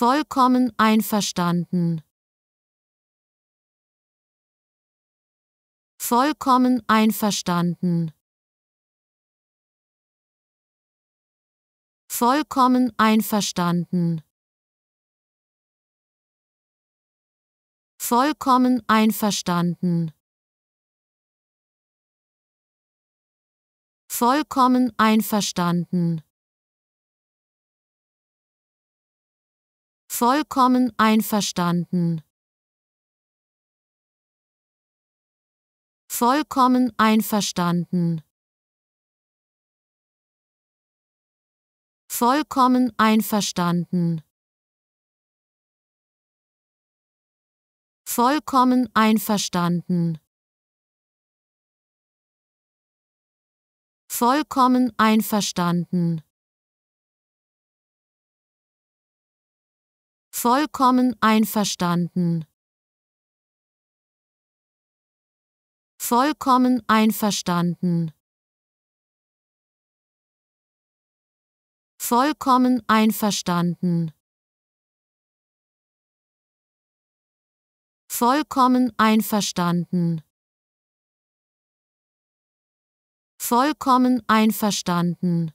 vollkommen einverstanden. Vollkommen einverstanden. Vollkommen einverstanden. Vollkommen einverstanden. Vollkommen einverstanden. vollkommen einverstanden. Vollkommen einverstanden. Vollkommen einverstanden. Vollkommen einverstanden. Vollkommen einverstanden. Vollkommen einverstanden. Vollkommen einverstanden. Vollkommen einverstanden. Vollkommen einverstanden. Vollkommen einverstanden.